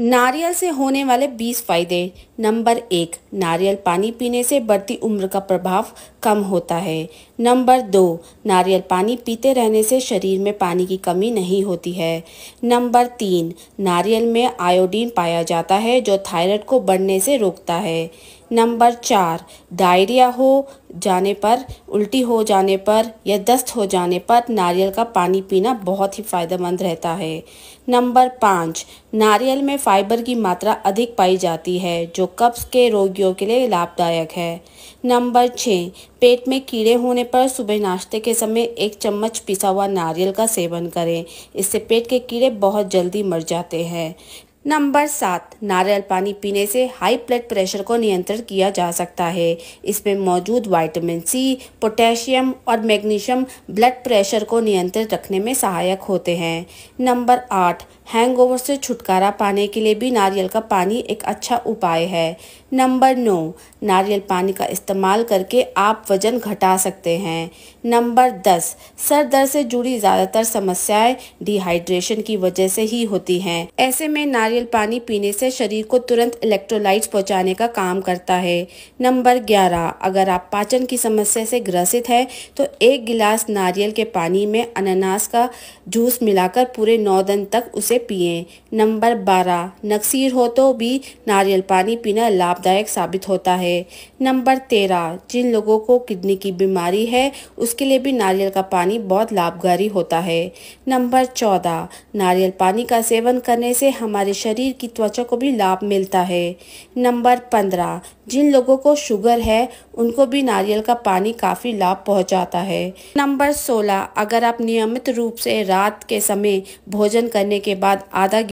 नारियल से होने वाले 20 फायदे नंबर एक नारियल पानी पीने से बढ़ती उम्र का प्रभाव कम होता है नंबर दो नारियल पानी पीते रहने से शरीर में पानी की कमी नहीं होती है नंबर तीन नारियल में आयोडीन पाया जाता है जो थायराइड को बढ़ने से रोकता है नंबर चार डायरिया हो जाने पर उल्टी हो जाने पर या दस्त हो जाने पर नारियल का पानी पीना बहुत ही फ़ायदेमंद रहता है नंबर पाँच नारियल में फाइबर की मात्रा अधिक पाई जाती है जो कब्ज के रोगियों के लिए लाभदायक है नंबर छः पेट में कीड़े होने पर सुबह नाश्ते के समय एक चम्मच पिसा हुआ नारियल का सेवन करें इससे पेट के कीड़े बहुत जल्दी मर जाते हैं नंबर सात नारियल पानी पीने से हाई ब्लड प्रेशर को नियंत्रित किया जा सकता है इसमें मौजूद वाइटामिन सी पोटेशियम और मैग्नीशियम ब्लड प्रेशर को नियंत्रित रखने में सहायक होते हैं नंबर आठ हैंगओवर से छुटकारा पाने के लिए भी नारियल का पानी एक अच्छा उपाय है नंबर नौ नारियल पानी का इस्तेमाल करके आप वजन घटा सकते हैं नंबर दस सर दर्द से जुड़ी ज़्यादातर समस्याएं डिहाइड्रेशन की वजह से ही होती हैं ऐसे में नारियल नारियल पानी पीने से शरीर को तुरंत इलेक्ट्रोलाइट्स पहुंचाने का काम करता है नंबर ग्यारह अगर आप पाचन की समस्या से ग्रसित हैं तो एक गिलास नारियल के पानी में अनानास का जूस मिलाकर पूरे नौ दिन तक उसे पिए नंबर बारह नक्सीर हो तो भी नारियल पानी पीना लाभदायक साबित होता है नंबर तेरह जिन लोगों को किडनी की बीमारी है उसके लिए भी नारियल का पानी बहुत लाभकारी होता है नंबर चौदह नारियल पानी का सेवन करने से हमारे शरीर की त्वचा को भी लाभ मिलता है नंबर पंद्रह जिन लोगों को शुगर है उनको भी नारियल का पानी काफ़ी लाभ पहुंचाता है नंबर सोलह अगर आप नियमित रूप से रात के समय भोजन करने के बाद आधा